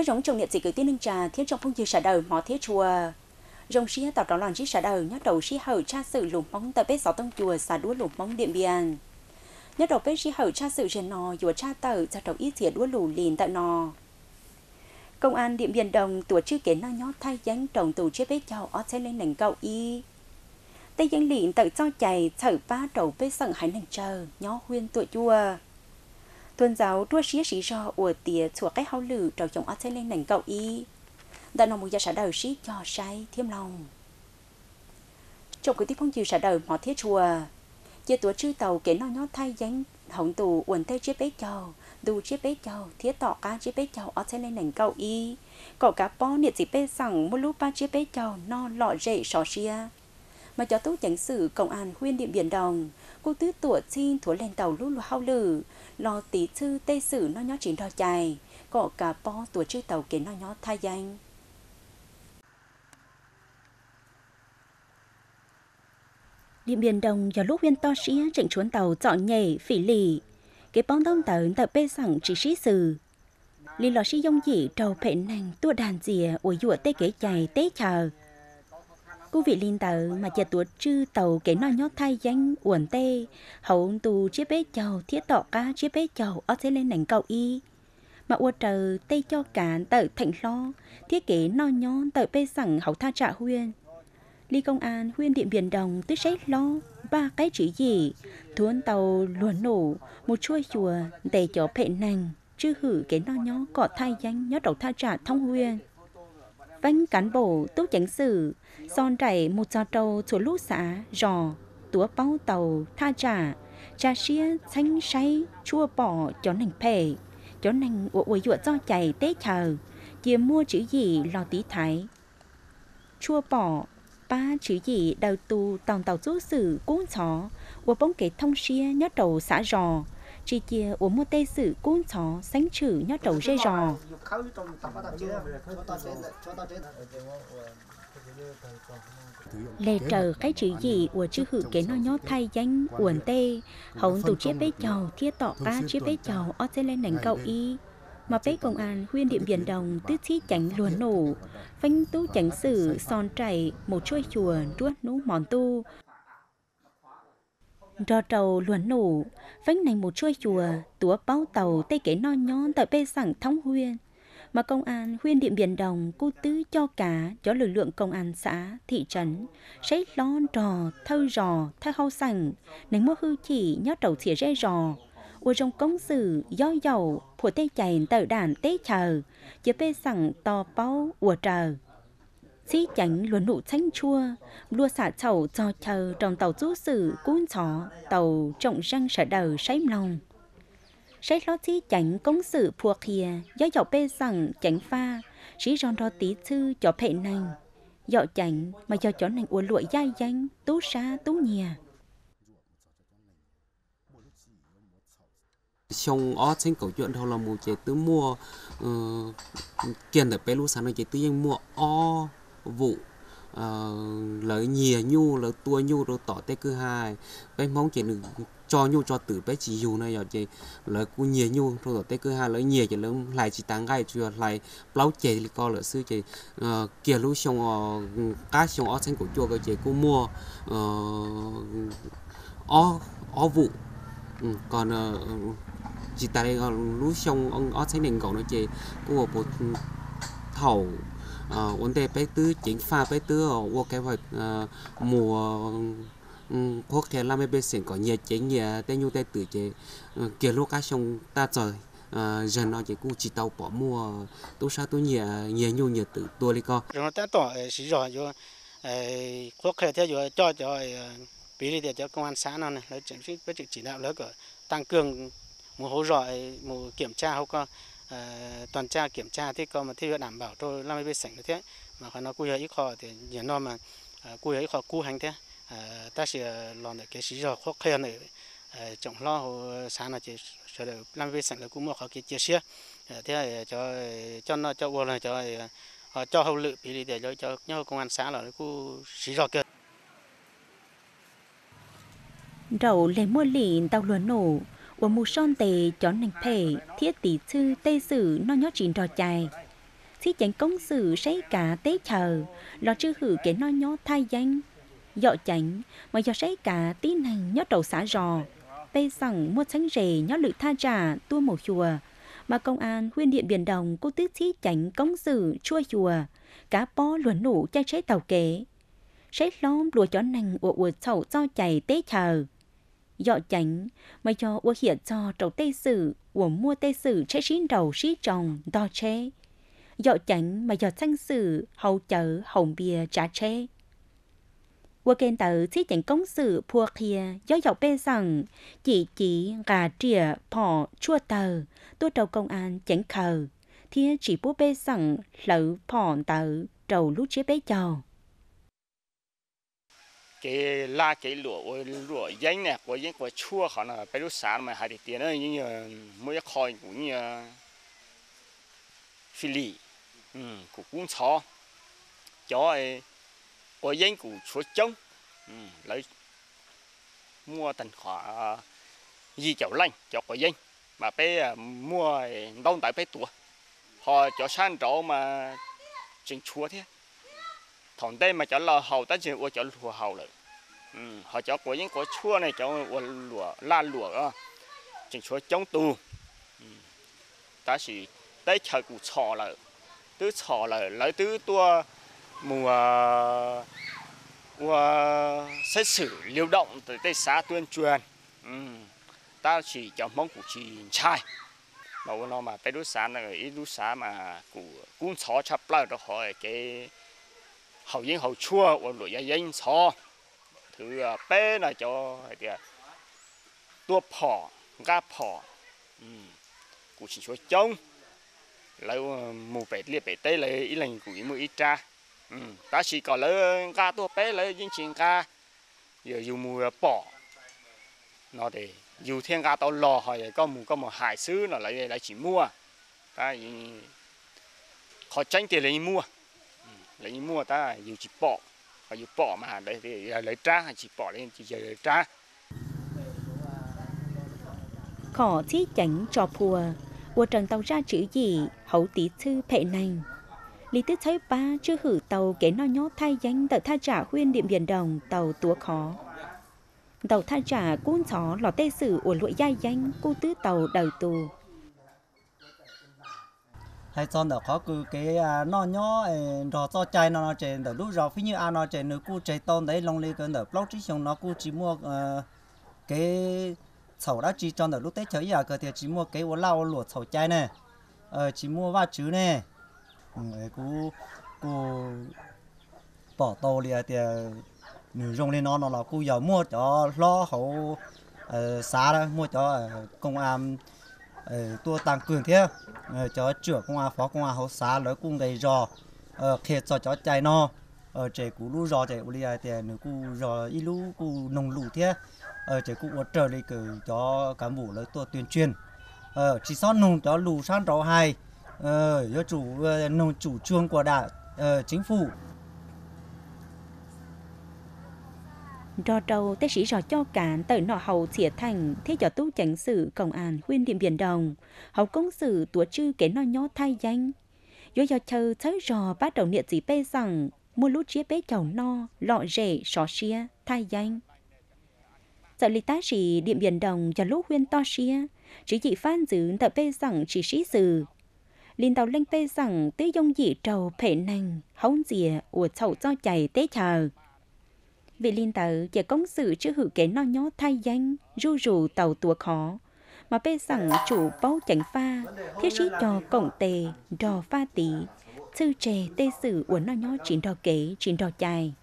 Nhớ rộng trong nhiệt dị cử tiên nâng trà thiết trong phong dư xã đầu mỏ thiết chùa. Rồng xí tạo đó loạn xí xã đầu nhắc đầu xí hậu tra sự lùm móng tại bếp gió tông chùa xả đuối lùm móng điện biên. Nhớ đầu bếp xí hậu tra sự trên nò chùa tra tờ ra đầu ít thìa đuối lù lìn tại nò. Công an Điện Biên Đồng tổ chức kể năng nhó thay dáng trồng tù chế bếp cho ở xe lên nền cậu y. Tây dân liền tự cho chạy thở phá đầu bếp sẵn hải nền chờ, nhó huyên tuổi chùa tuần giáo đua sĩ sĩ cho ở tía chùa cái hao lử trầu chồng ở thế lên nành cậu y đã nằm một gia xã đầu sĩ cho sai thêm lòng trong cái tiếp phong chịu xã đầu mỏ thiết chùa chia tuổi chư tàu kể nó nhót thay danh hồng tù uẩn tay chiếc bế chầu đu chiếc bế chầu thiết tỏ cá chiếc bế chầu ở thế lên nành cậu y cậu cá po nhiệt gì bế rằng một lúc ba chiếc bế chầu no lọ rễ sò xia mà cho tố chánh sự công an huyện điện biển đồng cô tứ tủa xin thủa lên tàu lũ lụa hao lử lo tí thư tê sử nó nhó chín đo chài có cả po tủa chư tàu kiến nó nhó thay danh Điện Biển đồng do lúc viên to xía chỉnh chuốn tàu chọn nhảy phỉ lì. Cái bóng đông tàu tàu bê sẵn chỉ sĩ sử. Lì lò sĩ dông dị trầu phệ nàng tua đàn dìa ủi dụa tê kế chài tê chờ cô vị linh tử mà chè tuột chư tàu cái nó nhót thay danh uẩn tê hậu tù chiếc bế chầu thiết tọ ca chiếc bế chầu ở thế lên nành cầu y mà ua trời tây cho cả tờ thành lo thiết kế no nhón tờ bê sẵn hậu tha trả huyên ly công an huyên điện biển đồng tới sấy lo ba cái chữ gì thuôn tàu luồn nổ một chuôi chùa để cho phệ nành chứ hử cái no nhó cọ thay danh nhó đầu tha trả thông huyên văn vâng, cán bộ tốt chánh sự son rảy một giò trâu chỗ lũ xã giò túa bao tàu tha trả cha xia xanh say chua bỏ cho nành phê cho nành ủa ủi dụa do chảy tế chờ chia mua chữ gì lo tí thái chua bỏ ba chữ gì đầu tu tòng tàu rút xử cuốn chó ủa bóng kế thông xia nhớ đầu xã giò chỉ chia uống một tê sự côn chó sánh chữ nhát đầu dây rò lệ trở cái chữ gì của chữ hữu kế nó nhót thay danh uẩn tê hầu tụ chiếc bế chầu chia tọ ba chiếc bế chầu ở trên lên nành cậu y mà bế công an huyên điện biển đồng tứ chi tránh luồn nổ phanh tú tránh sử son chảy một chuôi chùa ruốt nú mòn tu rò trầu luồn nổ vánh nành một chuôi chùa túa bao tàu tây kể no nhon tại bê sẵn thóng huyên mà công an huyên điện biển đồng cô tứ cho cả cho lực lượng công an xã thị trấn sấy lon trò thâu rò thay hau sành nành mô hư chỉ nhớ trầu xỉa rê rò ua trong công sự do dầu của tê chảy tờ đàn tê chờ chế bê sẵn to bao ua trời xí chánh luôn nụ chanh chua, lua xả chầu cho chờ trong tàu chú sử cuốn chó, tàu trọng răng sở đầu sấy lòng. Sấy lo xí chánh công sự phùa khìa, do dọc bê rằng chánh pha, sĩ ròn đo tí thư cho phệ nành. Dọ chánh mà do chó nành uống lụa dai danh, tú xa tú nhà. xong ó xin cầu chuyện thôi là một chế tứ mua ừ, kiện để bé lu sáng này chế tứ yên mua ó vụ uh, ờ, lợi nhìa nhu lợi tua nhu rồi tỏ tê cứ hai cái mong chỉ được cho nhu cho tử bé chỉ dù này rồi chỉ lợi cú nhìa nhu rồi tỏ tê cứ hai lợi nhìa chỉ lớn lại chỉ tăng gai chưa lại plau chè thì co lợi sư chỉ uh, kia lúc xong cá xong ó xanh của chùa cái chỉ cũng mua ó ờ, ó vụ ừ, còn uh, chỉ tại đây lúc xong ông ó xanh đình gỗ nó chỉ cú bộ thầu Ờ, vấn đề bây tư chính pha bây tư ở ờ, ừ, quốc kế hoạch mùa quốc kế làm bên sinh có nhiệt chế nhiệt tây nhu tây tử chế ờ, kia lúc các sông ta trời dần nó chỉ cũng chỉ tàu bỏ mua tu sa tu nhẹ nhẹ nhu nhiệt tử tua đi co rồi ta tỏ sử dụng cho quốc kế theo rồi cho cho bí lý cho công an xã nó này lấy chỉnh với chỉ đạo lớn của tăng cường một hỗ trợ một kiểm tra hoặc Ờ, toàn tra kiểm tra thế còn mà thế đảm bảo thôi làm bên sảnh thế mà còn nó cùi hơi khó thì nhớ nó mà ờ, cùi hơi khó cù hành thế ờ, ta sẽ làm được cái gì rồi khó khăn này trọng lo sáng là chỉ sửa được làm bên sảnh là cũng một khó cái chia sẻ thế cho cho nó cho buồn là cho họ cho hậu lự bị để cho cho nhau công an xã là cũng xí rõ kia đầu lấy mua lì tao luôn nổ bộ mù son tề cho nành thể thiết tỷ sư tê sử nó nhó chuyện trò chài thi chánh công sự say cả tế chờ lo chư hử cái nó nhó thay danh dọ chánh mà dọ say cả tí hành nhó đầu xã rò tây sẵn mua tránh rề nhó lự tha trả tua mổ chùa mà công an huyên điện biển đồng cô tứ thi chánh công sự chua chùa cá po luồn nụ chay chế tàu kế sẽ lom lùa chó nành ủa ủa sầu cho chày tế chờ dọ chánh mà cho ua hiện cho trầu tây sử ua mua tây sử chế xin đầu xí chồng đo chế dọ chánh mà dọ sang sử hầu chở hồng bia trả chế ua kênh tử xí chánh công sự phua kia do dọc bê rằng chỉ chỉ gà trịa phỏ chua tờ tu trầu công an chánh khờ thì chỉ bố bê rằng lỡ phỏ tờ trầu lút chế bế chầu cái la cái lụa lụa dính này của dính của chua họ là phải lúc sáng mà hai thì tiền ấy như mỗi khói cũng như phi lì ừ của cũng chó chó ấy của dính của chúa trống ừ lấy mua thành khỏa gì chảo lanh, cho của dính mà bé mua đông tại bé tuổi họ cho san trọ mà trên chúa thế thằng đây mà cháu lò hậu ta chỉ ua cháu lùa hậu rồi ừ họ cháu có những có chua này cháu ua lùa la lùa đó chỉ chua chống tù ừ. ta chỉ đây chờ cụ trò rồi, tứ trò rồi lấy tứ tua mùa ua xét xử lưu động từ tây xã tuyên truyền ừ ta chỉ cháu mong cụ chỉ trai mà nó mà tới đối xã này ít đối xã mà cụ cũng xó chập lại đó hỏi cái hầu dân hầu chua và lụi gia dân xó thứ bé là cho thì tua phò ga phò cụ chỉ chúa trông lâu mù bể liệt bể tây lấy ít lần cụ ý mù ít cha ta chỉ có lấy ga tua bé lấy dân chuyện ga giờ dùng mù bỏ nó để dù thiên ga tao lò hỏi có mù có một hải sứ nó lại lại chỉ mua ta khó tránh tiền lấy mua lấy mua ta dù chỉ bỏ và dù bỏ mà đấy thì lấy trá chỉ bỏ lên chỉ lấy trá khó chí chánh cho phùa của trần tàu ra chữ gì hậu tỷ thư phệ này lý tứ thấy ba chưa hử tàu kế no nhó thay danh tàu tha trả khuyên điện biển đồng tàu túa khó tàu tha trả cuốn chó lò tê sử của lụi giai danh cô tứ tàu đầu tù hay son đó khó cứ cái à, nó nhỏ rồi cho chai nó nó chơi đó lúc rồi phía như ăn à, nó chơi nữa cứ chơi tôn đấy long lê cái đó blog chỉ xong nó cứ chỉ mua ờ, cái sầu đã chỉ cho đó lúc tết chơi giờ cơ thì chỉ mua cái uống lau lụa sầu chai nè ờ chỉ mua ba chữ người ừ, cú cú bỏ tô liền à, thì nửa rong lên nó nó là cú giờ mua cho lo hậu ờ, xa đó mua cho ờ, công an ตัวต่างกึ่งเทียจอเจือของอาฟอของอาเขาสาแล้วกุ้งไดรอเขตจอจอใจนอเจกูรู้รอเจอุลียแต่หนูกูรออีรู้กูนงลู่เทียเจกูอดเจอเลยเกิดจอการบูแล้วตัว tuyên truyền chỉ sót nung đó lù san đó hai yêu chủ nung chủ trương của đảng chính phủ do đầu tế sĩ rò cho cán tới nọ hầu xỉa thành thế cho tu chánh sự công an khuyên điểm biển đồng. Hầu công sự tủa chư kế nọ nhó thay danh. do yo chờ tới rò bắt đầu niệm gì bê rằng mua lút chia bê chầu no lọ rể xó xia thay danh. Sợ lý tá sĩ điểm biển đồng cho lúc khuyên to xia. Chỉ chỉ phan giữ tờ bê rằng chỉ sĩ sự linh tàu lên tê rằng tê dông dị trầu phệ nành hóng dìa ủa chậu cho chảy tế chờ vì liên tử chỉ công sự chứ hữu kế nó nhó thay danh ru rù tàu tua khó mà bê rằng chủ báo chánh pha thiết sĩ cho cổng tề đò pha tí sư trẻ tê sử uốn nó nhó chín đò kế chín đò chài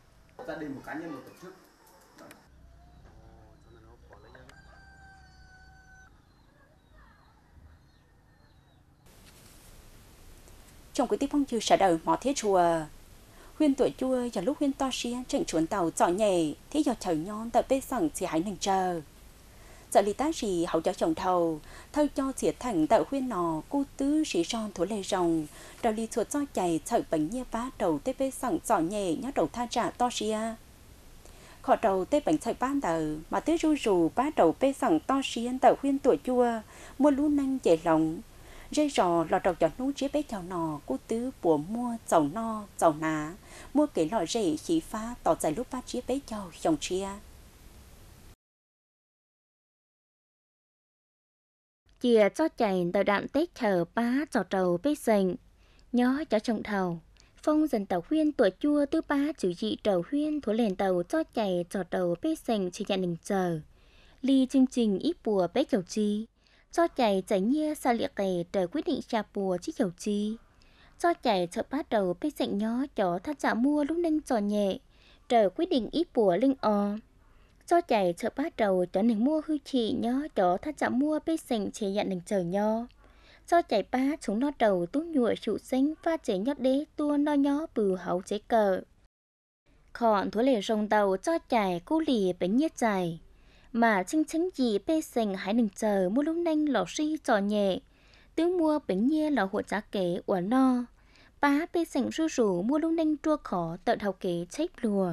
trong quý tiếp phong chưa sẽ đầu mỏ thiết chùa huyên tuổi chua giờ lúc huyên to xia trận chuồn tàu giỏ nhẹ thế giờ trời nhon tại bê sẵn chỉ hải nành chờ giờ lý tá gì hậu cho chồng thầu thâu cho xỉa thẳng tại huyên nò cô tứ sĩ son thủ lê rồng đầu lý chuột do chảy sợ bánh nhia phá đầu tê bê sẵn giỏ nhẹ nhá đầu tha trả to xia khó đầu tê bánh sợi ban tờ mà tê ru rù ba đầu bê sẵn to xia tại huyên tuổi chua mua lú năng dễ lòng dây rò lọt đầu cho nú chế bé chào nò cú tứ bùa mua chầu no chầu ná mua cái lọ rễ khí phá tỏ giải lúc ba chế bé chào chồng chia chia cho chảy tờ đạm tết chờ ba trò trầu bế dành nhớ cho trồng thầu phong dần tàu huyên tuổi chua tứ ba chữ dị trầu huyên thối lên tàu cho chảy trò trầu bế dành chỉ nhận đình chờ ly chương trình ít bùa bế chầu chi cho chạy chạy nhia xa liệt kể trời quyết định chà bùa chiếc hiểu chi cho chạy chợ bắt đầu bê dạnh nhó chó thắt chả dạ mua lúc nên trò nhẹ trời quyết định ít bùa linh o cho chạy chợ bắt đầu chó nành mua hư chị nhó chó thắt chả dạ mua bê dạnh chế dặn dạ nành trời nho cho chạy ba chúng nó đầu tốt nhụa trụ xanh và chế nhót đế tua no nhó bừ hấu chế cờ khọn thối lệ rồng đầu cho chạy cú lì bánh nhiệt dài mà chinh chính gì bê sành hãy đừng chờ mua lúc nanh lò si trò nhẹ. Tướng mua bánh nhia lò hộ giá kế ủa no. Bá bê sành rư rủ mua lúc nanh chua khó tợn học kế chết lùa.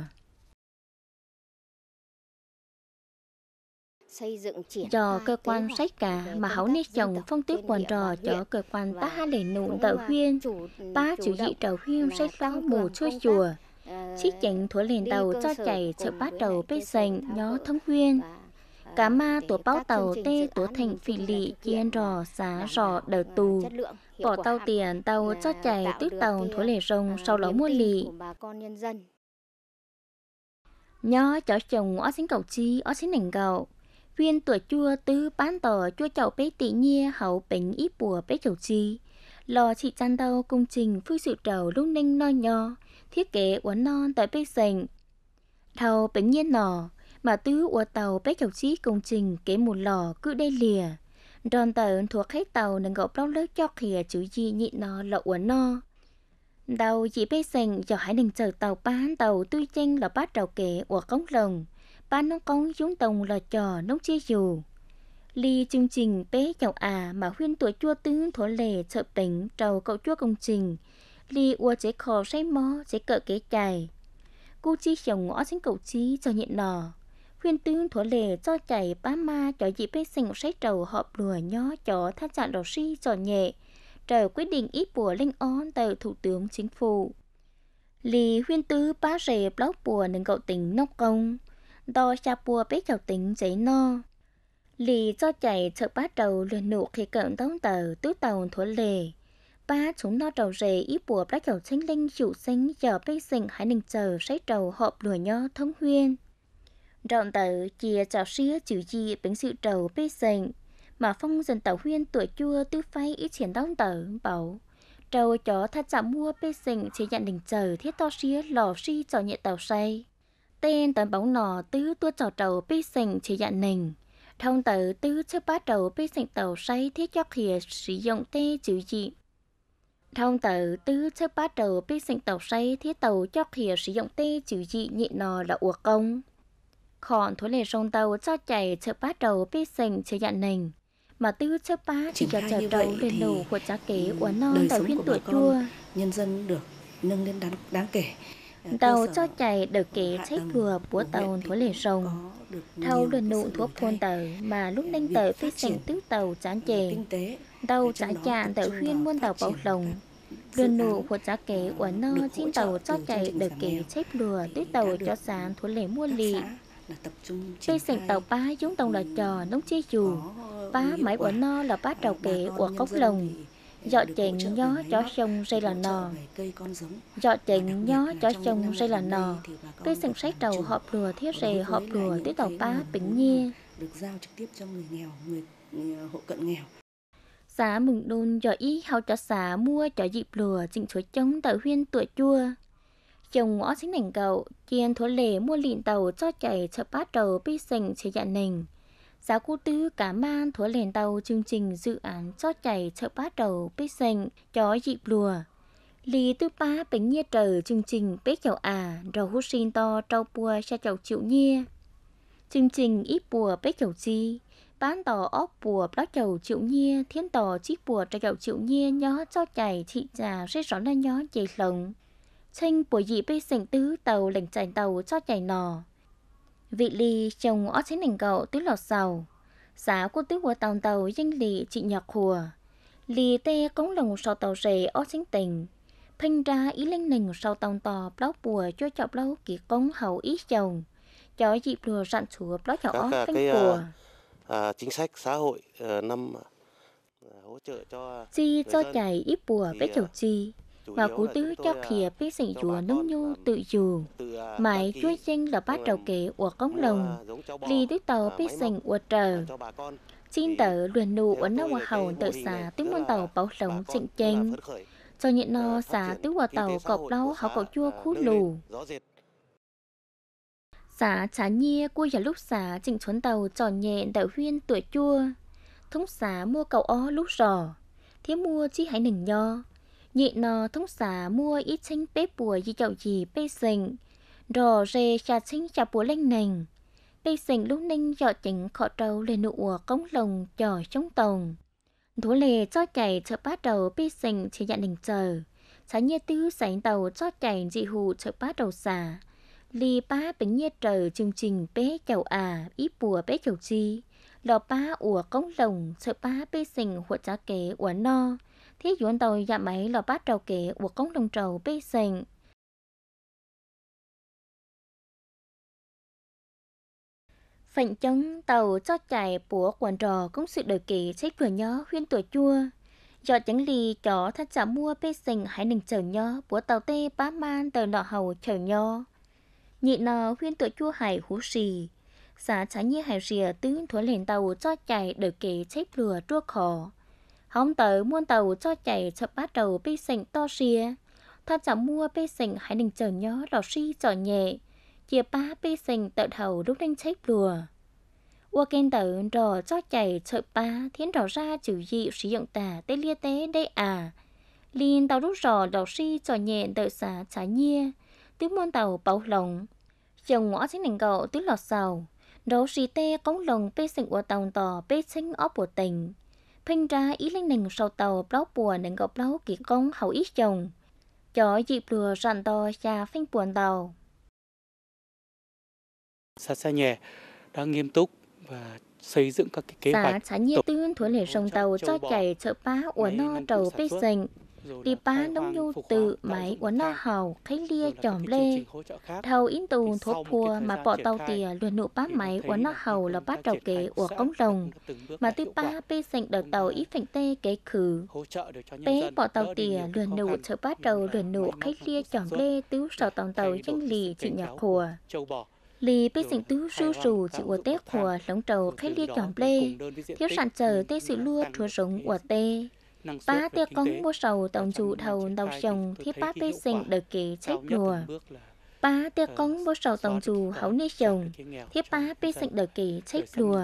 xây dựng triển do cơ quan sách cả mà hấu nét chồng phong tước quần trò cho cơ quan ta ha để nụ tờ huyên ta chủ dị tờ huyên sách lao mù chua chùa chiếc chánh thuở lên tàu ờ, cho chảy chợ bắt đầu bê sành nhó thông huyên cá ma tổ bao tàu tê tổ thành phì lì chiên rò xá rò đờ tù bỏ tàu tiền tàu cho chảy tuyết tàu thối lề rồng sau đó mua lì nhớ cháu chồng ở xin cầu chi ở xin nành cầu viên tuổi chua tứ bán tờ chua chậu bế tỷ nhia hậu bánh ít bùa bế chậu chi lò chị chăn tàu công trình phu sự trầu lúc ninh no nho thiết kế uốn non tại bế sành thầu bánh nhiên nò bà tứ ua tàu bách chọc chí công trình kế một lò cứ đê lìa. Đòn tàu thuộc khách tàu nâng gọp bóng lớp cho khỉa chữ gì nhị nó lọ uốn no. Đầu chỉ bê sành cho hải đừng chờ tàu bán tàu tui chanh là bát trào kể ua cống lồng. Bán nông cống xuống tông là trò nông chia dù. Ly chương trình bé chào à mà huyên tuổi chua tướng thổ lề chợ tỉnh trầu cậu chua công trình. Ly ua chế khò say mó chế cỡ kế chài. Cô chi chồng ngõ sinh cậu chí cho nhịn nò khuyên tướng thổ lệ cho chạy bá ma cho dịp bê sinh sấy trầu họp lùa nhó cho tham gia đầu si cho nhẹ trở quyết định ít bùa linh on từ thủ tướng chính phủ lì huyên tư bá rề block bùa nâng cậu tỉnh nóc công đo cha bùa bế chào tỉnh giấy no lì cho chạy chợ bát trầu lừa nụ khi cận tông tờ tứ tàu thổ lệ ba chúng nó trầu rề ít bùa bá chào chính linh chịu sinh giờ bê sinh hãy ninh chờ sấy trầu họp lùa nhó thông huyên Rộng tử chia chào xía chữ gì bánh sự trầu bê dành. Mà phong dân tàu huyên tuổi chua tư phai ít triển đông tử bảo. Trầu chó thật chạm mua bê dành chỉ nhận đình chờ thiết to xía lò xí cho nhẹ tàu say. Tên tấn bóng nò tứ tua trò trầu bê dành chỉ nhận nình. Thông tử tứ chớ bá trầu bê dành tàu say thiết cho khỉa sử dụng tê chữ gì. Thông tử tứ chấp bắt đầu biết sinh tàu say thiết tàu cho khỉa sử dụng tê chữ dị nhị nò là uộc công. Khọn thối lệ sông tàu cho chạy chợ bát đầu bị sình chợ dạng nình. Mà tư chợ bá chỉ cho chợ đầu lên đầu của cha kế của non tại huyện tuổi chua. Nhân dân được nâng lên đáng, đáng kể. Ờ, tàu cho chạy được kế cháy cửa của tàu thối lệ sông. Thâu đồn nụ thuốc phôn tờ mà lúc đánh tờ phi sình tứ tàu chán chề. Tàu trả chạm tàu khuyên muôn tàu bảo lồng Đường nụ của giá kế của nó trên tàu cho chạy được kế chép lừa tuyết tàu cho sáng thuốc lễ mua lì bây sành tàu bá chúng tông là trò ừ. nóng chế dù Bá ờ, mãi của no là bá trào kệ của cốc lồng Dọ chèn nhó chó sông xây là nò Dọ chèn nhó chó sông xây là nò Bây sành sách đầu họp lùa thiết rề họp lùa tiết tàu bá bỉnh nhi Được giao trực tiếp cho người nghèo, người ờ, hộ cận nghèo Xã mừng đôn cho ý hào cho xã mua cho dịp lùa chỉnh chuối chống tại huyên tuổi chua Chồng ngõ chính nảnh cậu, kiên thố lề mua lịn tàu cho chạy chập bát đầu bi sình chế dạng nình. Giáo cụ tư cả mang thố lền tàu chương trình dự án cho chạy chập bát đầu bi sình chó dịp lùa. Lì tư ba bánh nhia trở chương trình bế chậu à, rầu hút xin to trâu bùa xe chậu chịu nhia. Chương trình ít bùa bế chậu chi, bán tỏ ốc bùa bác chậu chịu nhia, thiên tò chiếc bùa trà chậu chịu nhia nhó cho chạy thị già sẽ rõ là nhó chạy lồng tranh bồi dị bê sảnh tứ tàu lệnh chạy tàu cho chạy nò. Vị lì chồng ó trên đỉnh cậu tứ lọt sầu. Giá của tứ của tàu tàu danh lì chị nhạc hùa. Lì tê cống lồng sau tàu rề ó chính tình. Phanh ra ý linh nình sau tàu tò bóc bùa cho chọc lâu kỳ cống hậu ý chồng. Cho dịp lùa rặn chúa bóc chọc ó phanh à, bùa. À, chính sách xã hội ờ, à, năm hỗ trợ cho... Chi cho chạy ít bùa với chầu à, chi và cú tứ à, cho khía biết sinh chùa nông nhu tự dù. À, Mãi chúa sinh là bát trầu kế của công lòng, lì tứ tàu biết sinh của trời. Xin tờ luyện nụ ở nông hầu tự xả tứ môn tàu bảo sống trịnh tranh. Cho nhận no xả tứ hòa tàu cọc đau họ cọc chua à, khú lù. xả chá nhia cua giả lúc xả trịnh chuấn tàu tròn nhẹ đạo huyên tuổi chua. Thống xả mua cầu ó lúc rò, thế mua chi hãy nỉnh nho nhị nó thông xá mua ít chanh bếp bùa gì chậu gì bê xình rò rê trà chanh chà bùa lanh nành bê xình lúc ninh dọ chỉnh khọ trâu lên nụ công lồng trò trong tồng thú lề cho chảy chợ bắt đầu bê xình chỉ dạ nhận đình chờ sáng nhiên tư sánh tàu cho chảy dị hù chợ bắt đầu xả lì ba bình nhiên trời chương trình bế chậu à ít bùa bế chậu chi lò ba ủa công lồng chợ ba bê sình hộ giá kế ủa no thì dũng tàu dạ mấy là bát trầu kệ của công đồng trầu bê sành. Phạnh chống tàu cho chạy búa quần trò cũng sự đời kỳ trách vừa nhớ huyên tuổi chua. Do chẳng lì chó thắt trả mua bê sành hãy nình chờ nhớ búa tàu tê bá man tờ nọ hầu chờ nhớ. Nhị nọ huyên tuổi chua hải hú xì xã trái như hải rìa tứ thuở lên tàu cho chạy đời kỳ trách lừa chua khổ. Hôm tới muôn tàu cho chạy cho bắt đầu bị sỉnh to xìa. Thật chẳng mua bị sỉnh hãy đình chờ nhớ rò si trò nhẹ. Chia ba bị sỉnh tự thầu lúc đánh chết lùa. Ua kênh tử rò cho chạy chập ba thiến rò ra chữ dị sử dụng tà tê lia tế đây à. Linh tàu rút rò rò si trò nhẹ đợi xả trả nhia. Tứ muôn tàu bảo lòng. Chồng ngõ chính đỉnh cậu tứ lọt sầu. Rò si tê cống lồng bị sỉnh của tàu tò bị chính óp của tình phênh ra ý lên nền sau tàu bó bùa nền gọc bó kỳ công hậu ít chồng. cho dịp lừa rạn to xa phênh buồn tàu. Xã xã nhẹ đã nghiêm túc và xây dựng các kế hoạch. Xã xã nhẹ tuyên thuở lệ sông tàu cho chạy chợ bá ủa no trầu bê dành địa bán đóng du tự máy của na hầu khấy lia chòm lê thầu in tù thuốc phua mà bỏ tàu tìa luyện nụ bát máy của na hầu là bát trầu kế của công đồng mà tư ba bê sành đầu tàu ít phành tê kế khử bê bỏ tàu tìa luyện nụ trở bát đầu luyện nụ khấy lia chòm lê tứ sò tàu tàu chân lì chị nhà khùa lì bê sinh tứ rưu rù chị của tết của lóng trầu khách lia chọn lê thiếu sản chờ tê sự lua thua rống của tê Ba tiêu cống mua sầu tổng chủ thầu đầu chồng thì bác bê sinh đời kỳ chết đùa. Ba tiêu ờ, cống mua sầu tổng chủ hấu ni chồng thì bác bê sinh đời kỳ chết đùa.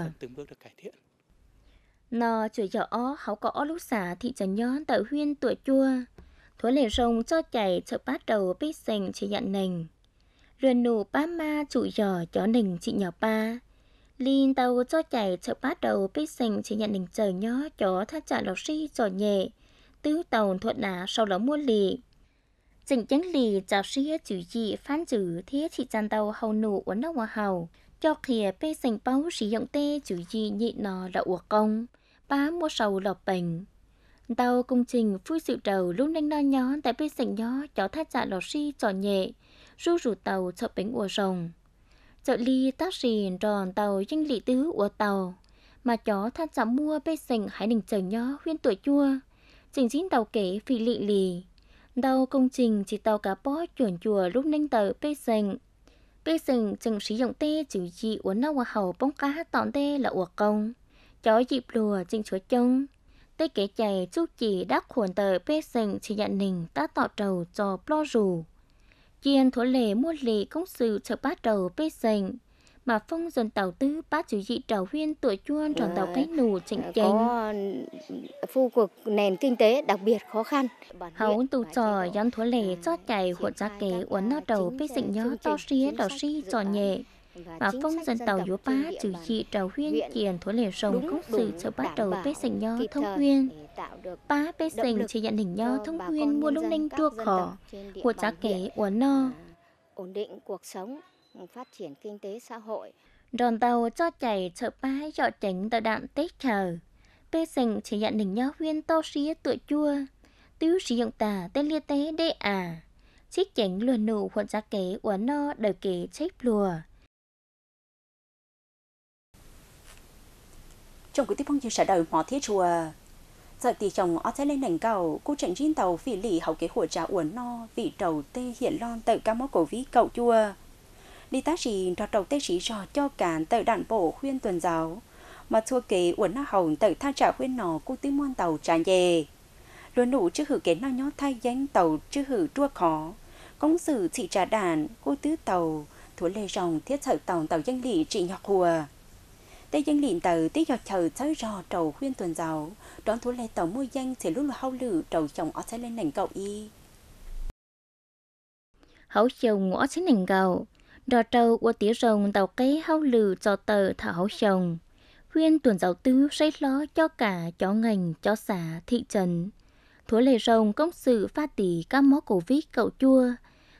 Nó chủ dọ ó hấu có ó lúc xả thị trấn nhón tạo huyên tuổi chua. thuở lề rồng cho chảy cho bát đầu bê sinh chỉ nhận nình. Rườn nụ ba ma chủ dọ chó nình chị nhỏ ba liên tàu cho chạy chợ bắt đầu bích sinh chỉ nhận định trời nhó chó thác trả lọc si trò nhẹ. Tứ tàu thuận đá sau đó mua lì. Chính chính lì chào si chữ dị phán chữ thế chỉ chăn tàu hầu nụ uốn nước hòa hầu. Cho khía bích sinh bao sử dụng tê chữ dị nhị nò là uổng công. Bá mua sầu lọc bệnh. Tàu công trình phu sự đầu lúc nanh no nhó tại bích sinh nhó chó thác trả lọc si trò nhẹ. Ru rủ tàu chợ bánh ua rồng. Giờ ly tác xin tròn tàu danh lý tứ của tàu. Mà chó than giá mua bê sành hải đình trời nhó huyên tuổi chua. Trình dính tàu kể phi lị lì. tàu công trình chỉ tàu cá bó chuẩn chùa lúc ninh tờ bê sành. Bê sành chừng sử dụng tê chữ dị của nâu hòa hầu bóng cá tọn tê là ua công. Chó dịp lùa trình chúa trông tê kể chạy chút chỉ đắc khuẩn tờ bê sành chỉ nhận nình tá tọ trầu cho blo rù kiên thổ lệ mua lệ công sự trở bắt đầu bê dành mà phong dần tàu tư bát chủ dị trào huyên tuổi chuôn tròn tàu ờ, cái nù chỉnh chánh phu cuộc nền kinh tế đặc biệt khó khăn hầu tù trò dán thổ lệ ờ, cho chạy hột giá kế uốn nó đầu bê dịnh nhớ to xí đỏ xi trò nhẹ và phong dân tàu yếu bá trừ trị trào huyên kiền thối lề sông khúc sự trở bắt đầu bế sành nho thông huyên bá bế sành chỉ nhận hình nho thông huyên mua đông ninh chua khỏ của giá kể uốn no ổn định cuộc sống phát triển kinh tế xã hội đòn tàu cho chảy chợ bá dọ tránh tờ đạn tết chờ bế sành chỉ nhận hình nho huyên to xía tựa chua tiêu sử dụng tà tên lia tế đệ à chiếc chảnh luồn nụ hoặc giá kế uốn no đời kế chết lùa trong cái tiếp phong như sẻ đời hóa thiết chùa giờ tỷ chồng ở thế lên đỉnh cầu cô trịnh chiến tàu phỉ lì hậu kế của trà uốn no vị đầu tê hiện lon tự ca mó cổ ví cậu chua đi tá gì trò đầu tê sĩ trò cho cản tự đạn bộ khuyên tuần giáo mà thua kế uốn na hồng tự tha trả khuyên nò cô tí muôn tàu trà về luôn đủ chứ hữu kế nào nhó thay danh tàu chứ hữu chua khó công sự chỉ trà đàn cô tứ tàu thua lê rồng thiết sợ tàu tàu danh lị trị nhọc hùa tây dân lịn tờ tí cho chờ tới rò trầu khuyên tuần giàu đón thú lê tàu mua danh thì lúc là hao lử trầu chồng ở sẽ lên nành cậu y hậu chồng ngõ sẽ nành cậu rò trầu qua tía rồng tàu cái hao lử cho tờ thả hậu chồng khuyên tuần giáo tứ sẽ ló cho cả cho ngành cho xã thị trấn thú lê rồng công sự pha tỷ các mó cổ vít cậu chua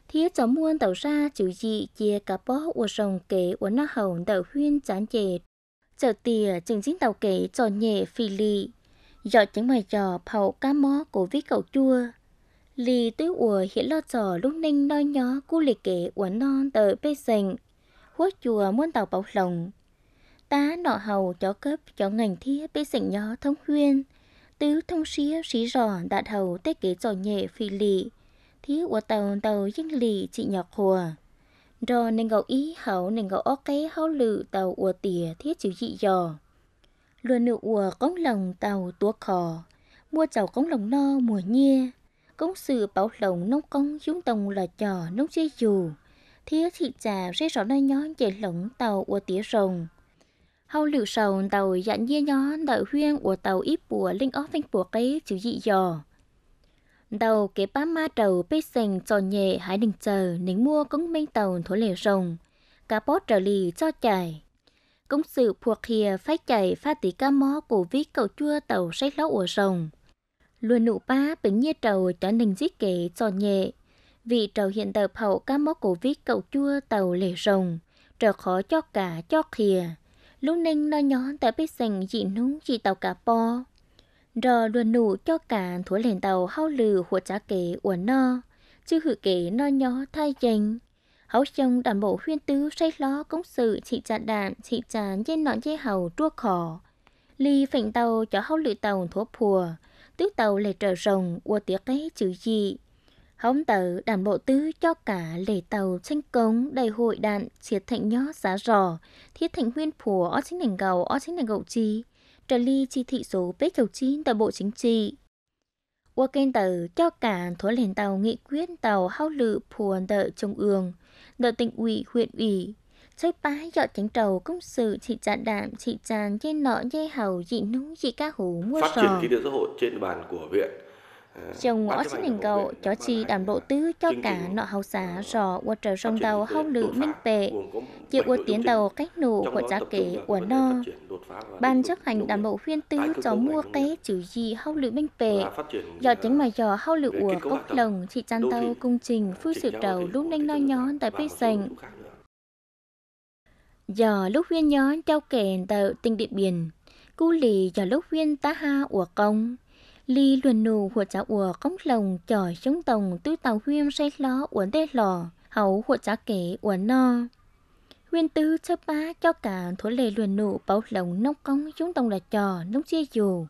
thiết cho muôn tàu ra chữ dị chia cả bó của rồng kế của nó hồng tàu huyên chán chề giờ tìa chừng chiến tàu kể trò nhẹ phi lì giờ chẳng mày giờ phậu cá mó của viết cậu chua lì tứ ùa hiện lo trò lúc ninh nói nhó cu lì kể ủa non tờ bê sình húa chùa muôn tàu bảo lồng tá nọ hầu chó cấp chó ngành thia bê sình nhó thông huyên tứ thông xía xí rò đạt hầu tết kế trò nhẹ phi lì thí ủa tàu tàu dinh lì chị nhọc khùa rồi nên gạo ý hậu nên gạo ó cái hậu lự tàu ùa tỉa thiết chữ dị dò luôn nữ ùa cống lòng tàu tua khò mua chảo cống lòng no mùa nhia cống sự bảo lòng nông công chúng tông là trò nông chơi dù thiết thị trà rê rõ nơi nhón chạy lồng tàu ùa tỉa rồng hậu lự sầu tàu dặn dạ nhia nhón đợi huyên ùa tàu ít bùa linh ó phanh bùa cái chữ dị dò đầu kế ba ma trầu bê sành trò nhẹ hãy đình chờ nính mua cũng minh tàu thổ lề rồng cá bót trở lì cho chạy, công sự thuộc hìa phải chạy pha tí cá mó của ví cầu chua tàu sách lão ổ rồng luôn nụ ba bình nhiên trầu cho ninh giết kế trò nhẹ vị trầu hiện tờ hậu cá mó của ví cầu chua tàu lề rồng trở khó cho cả cho khìa lúc ninh nó nhón tại bê sành dị núng chỉ tàu cá po rờ luôn nụ cho cả thua lên tàu hao lử của trả kế của nó chứ hử kế nó nhỏ thay dành hấu trong đàn bộ huyên tứ say ló công sự chị trả đạn chị trả dây nọ dây hầu chua khỏ ly phệnh tàu cho hao lử tàu thua phùa tứ tàu lệ trở rồng của tiếc cái chữ gì hống tử đàn bộ tứ cho cả lễ tàu tranh cống đầy hội đạn triệt thạnh nhó giá rò thiết thạnh huyên phùa ó chính thành gầu ó chính thành gậu chi trở lý chỉ thị số P69 tại Bộ Chính trị. Qua kênh tờ cho cả thối lên tàu nghị quyết tàu hao lự phùa tờ trung ương, tờ tỉnh ủy huyện ủy, chơi bái dọ tránh trầu công sự trị trạm đạm trị tràn dây nọ dây hầu dị nú dị ca hủ mua Phát triển kinh tế xã hội trên bàn của huyện Chồng ngõ chính hình cầu, chó chi đảm độ tứ cho cả nọ hào xá ờ, rò qua trời sông tàu hông nữ minh tệ, chịu qua tiến tàu cách nụ của giá kế của no. Ban chấp hành đảm bộ phiên tư cho mua cái chữ gì hông nữ minh tệ, do chính mà dò hông nữ của cốc lồng chị chăn tàu công trình phu sự trầu lúc nhanh no nhón tại bây sành. Giờ lúc huyên nhón trao kèn tàu tình địa biển, cú lì giờ lúc huyên tá ha ủa công. Lý luận nụ của cháu ủa công lồng chở xuống tổng tư tàu huyên say ló uốn đê lò, hậu của cháu kể uốn no. Huyên tư cho ba cho cả thổ lệ luận nụ bảo lồng nông công xuống tổng là trò nông chia dù.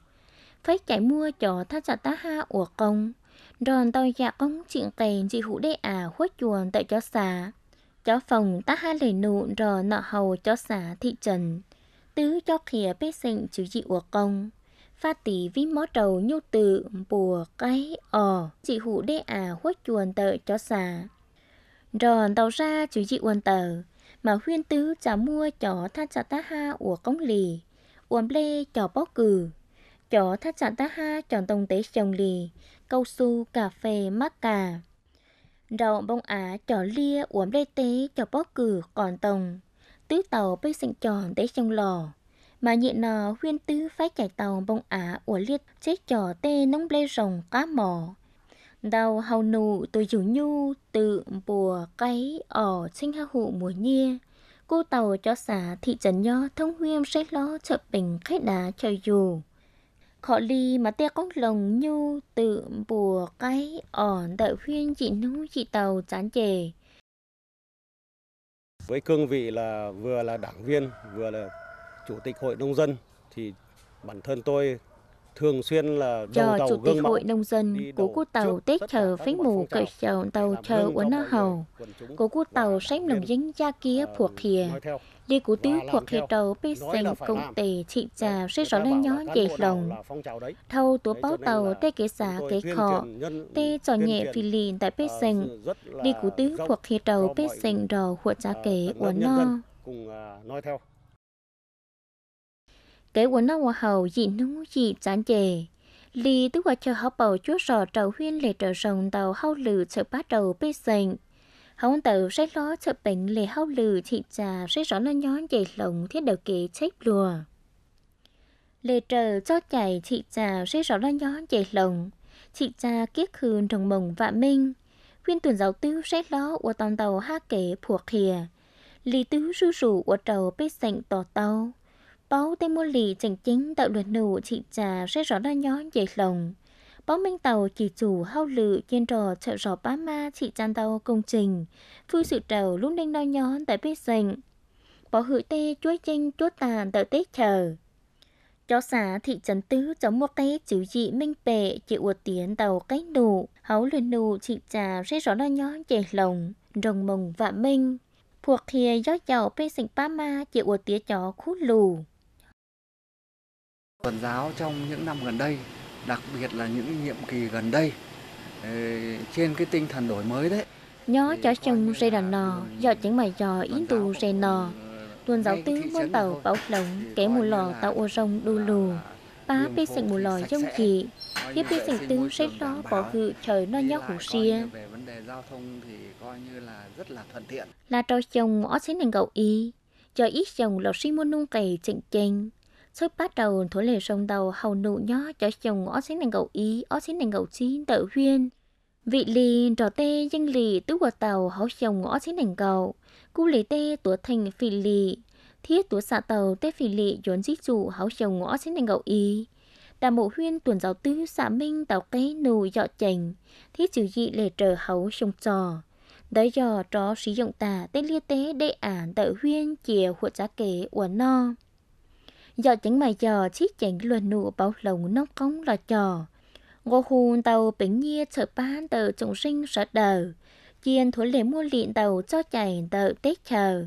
Phải chạy mua chó tha trả tá ha ủa công. Đòn tàu dạ công chuyện kèn chị hữu đê à khuất chuồn tại cho xà. cho phòng tá ha lệ nụ rò nọ hầu cho xà thị trần. Tứ cho khía bế sinh chứ dị ủa công. Pha tí vi mó trầu nhu tự bùa cái ỏ chị hụ đê à huất chuồn tợ cho xà ròn tàu ra chú chị uồn tờ mà huyên tứ chả mua chó tha chả ta ha của công lì uồn lê chó bó cừ chó tha chả ta ha chọn tông tế chồng lì câu su cà phê mắc cà rậu bông á chó lia uồn lê tế chó bó cừ còn tông tứ tàu bây sinh tròn tế trong lò mà nhịn nò ờ, huyên tư phải chạy tàu bông ả ủa liệt chết chỏ tê nông lê rồng cá mỏ đau hầu nụ tôi dù nhu tự bùa cái ở ờ sinh hạ hụ mùa nhia cô tàu cho xả thị trấn nho thông huyêm sách lo chợ bình khách đá trời dù khó ly mà tia con lồng nhu tự bùa cái ở ờ đợi huyên chị nú chị tàu chán chề với cương vị là vừa là đảng viên vừa là chủ tịch hội nông dân thì bản thân tôi thường xuyên là chờ chủ tịch hội nông dân của cô tàu tết chờ phế mù cởi chờ tàu chờ của nó hầu của cô tàu sánh lòng dính cha kia thuộc hìa đi của tứ thuộc hìa tàu bị sành công tề chị trà sẽ rõ lên nhó dễ lòng thâu tố báo tàu tê kế xã kế khọ tê trò nhẹ phi lìn tại bế sành đi của tứ thuộc hìa tàu bế sành rò hụa cha kế của nó nói theo kể quần nó hoa hậu dị nú dị chán chề lì tứ quả chờ hấp bầu chúa sò trầu huyên lệ trở sông tàu hậu lử chợ bắt đầu bê sành hậu tàu sẽ ló chợ bệnh lệ hậu lử thị trà sẽ rõ nó nhón dày lồng thiết đầu kế chết lùa lệ trở cho chạy thị trà sẽ rõ nó nhón dày lồng chị trà kiết khư trồng mồng vạ minh khuyên tuyển giáo tư sẽ ló của tàu tàu ha kể phùa khìa lì tứ sư sụ của tàu bê sành tỏ tàu bố tên mua lì chẳng chính tạo luật nụ chị trà sẽ rõ đo nhó dậy lòng. Bó minh tàu chỉ chủ hao lự trên trò chợ rõ bá ma chị chan tàu công trình. Phu sự trầu lúc đang đo nhó tại bếp dành. Bó hữu tê chuối chanh chuốt tàn tạo tết chờ. Chó xá thị trấn tứ chống một tay chữ dị minh bệ chị uột tiến tàu cách đủ. Háu luyện nụ chị trà sẽ rõ đo nhó dậy lòng. Rồng mồng vạ minh. Phuộc thìa gió dầu bê sinh ba ma chị uột tía chó khút lù. Tuần giáo trong những năm gần đây, đặc biệt là những nhiệm kỳ gần đây, ờ, trên cái tinh thần đổi mới đấy. Nhó cho chung rê đàn nò, ừ, do chẳng mày trò yến tù rê nò. Ờ, Tuần giáo tứ môn tàu bảo lộng, kẻ mù lò tàu ô rông đu lù. Bá bê sinh mù lò dông chị, hiếp bê sinh tứ rê đó bỏ cự trời nó nhó hủ xia. Là trò chồng ó xin nền cậu ý, cho ít chồng lò xí môn nung cày chỉnh chênh. 所以 bắt đầu thổi lề sông tàu hầu nụ nhó cho chồng ó xin nành cầu ý ó xin nành cầu chi tự huyên vị lì trò tê dân lì tứ quả tàu hó chồng ó xin nành cầu cu lì tê tủa thành phì lì thiết tủa xạ tàu tê phì lì dốn di trụ hó chồng ngõ xin nành cầu ý đà mộ huyên tuần giáo tứ xạ minh tàu cây nù dọ chành thiết chữ dị lề trở hấu sông trò đấy giờ trò sử dụng tà tên lia tế đệ ản tự huyên chìa hụt giá kế uẩn no giờ chẳng mày giờ chỉ chẳng luận nụ bảo lồng nông công là trò ngô hùn tàu bình nhia chở ban tờ trồng sinh sợ đờ chiên thối lệ mua lịn tàu cho chạy tờ tết chờ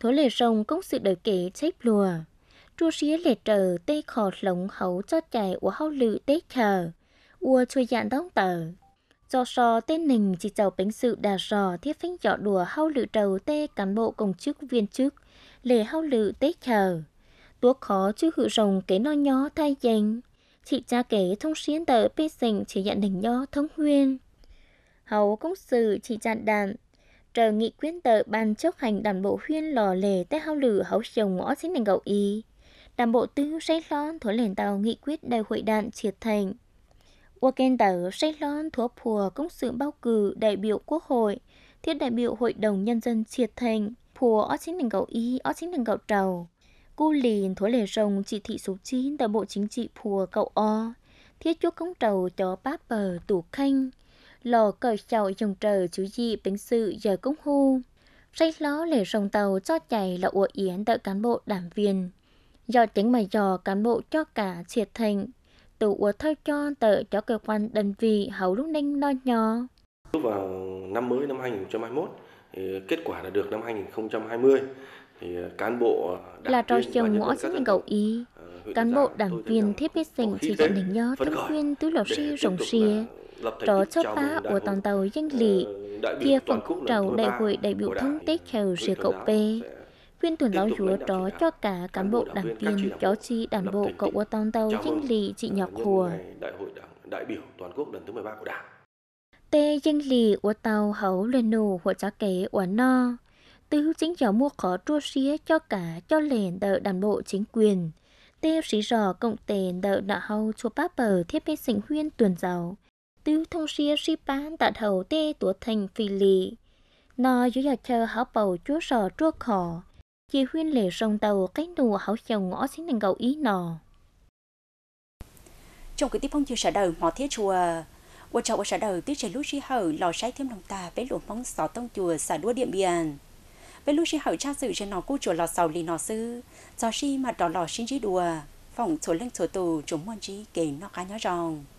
thối lệ sông công sự đợi kể chép lùa chua xía lệ trở tê khò lồng hấu cho chạy của hao lự tết chờ ua chui dạn đóng tờ cho sò tên nình chỉ chào bánh sự đà sò thiết phanh dọ đùa hao lự trầu tê cán bộ công chức viên chức lề hao lự tết chờ tuốc khó chứ hữu rồng cái no nhó thay dành. Chị cha kế thông xuyên tờ bê chỉ dặn đỉnh nhó thống huyên. Hầu công sự chỉ dặn đàn. Trở nghị quyên tờ ban chấp hành đảng bộ huyên lò lề tế hao lử hấu rồng ngõ xin đành gậu ý. Đảng bộ tư say lon thổi lên tàu nghị quyết đại hội đạn triệt thành. Qua kênh tờ say lon thuộc phùa công sự bao cử đại biểu quốc hội, thiết đại biểu hội đồng nhân dân triệt thành phùa ở chính đỉnh cầu y ở chính đỉnh cầu trầu Cô liền thổi lề rồng chỉ thị số 9 tại Bộ Chính trị phùa cậu o. Thiết chúa cống trầu cho bác bờ tủ khanh. Lò cờ chậu dòng trời chú dị bánh sự giờ cũng hu Sách ló lề rồng tàu cho chạy là ủa yến tại cán bộ đảng viên. Do chính mà dò cán bộ cho cả triệt thành. Tụ ủa thơ cho tờ cho cơ quan đơn vị hầu lúc ninh no nhỏ. Vào năm mới năm 2021, kết quả là được năm 2020 Ờ, ờ, là trò chồng ngõ chính ờ, nhân cầu ý cán bộ đảng viên thiết biết sinh chỉ dẫn đỉnh nhớ thông khuyên tứ lộc sư rồng xìa trò cho phá của toàn tàu dân lì kia phần khúc trầu đại hội đại biểu thông tết khèo rìa cậu p quyên tuyển lão chúa trò cho cả cán bộ đảng viên chó chi đảng bộ cậu của toàn tàu dân lì chị nhọc hùa đại hội đại biểu toàn quốc lần thứ 13 của đảng tê dân lì của tàu hấu lên nù của chó kế của no tư chính giáo mua khó trua xía cho cả cho lền đỡ đảng bộ chính quyền. Tiêu sĩ rò cộng tền đỡ đạ hầu chua bác bờ thiết bên sinh huyên tuần giàu. Tư thông xía sĩ bán tạ thầu tê tủa thành phi lì. Nó dưới giờ chờ hảo bầu chúa sò chua khó. Chị huyên lệ rồng tàu cánh đùa hảo chồng ngõ xính thành cầu ý nò. Trong cái tiếp phong chia sẻ đời họ thiết chùa qua chào và xã đời tiết trời lúc chi hở lò sai thêm lòng ta với lụa mong sò tông chùa xả đua điện biển với lúc sĩ hậu cha sự trên nó cô chùa lò sầu lì nó sư do chi mà đỏ lò xin chỉ đùa phòng số lên số tù chúng muốn chỉ kể nó cá nhỏ ròng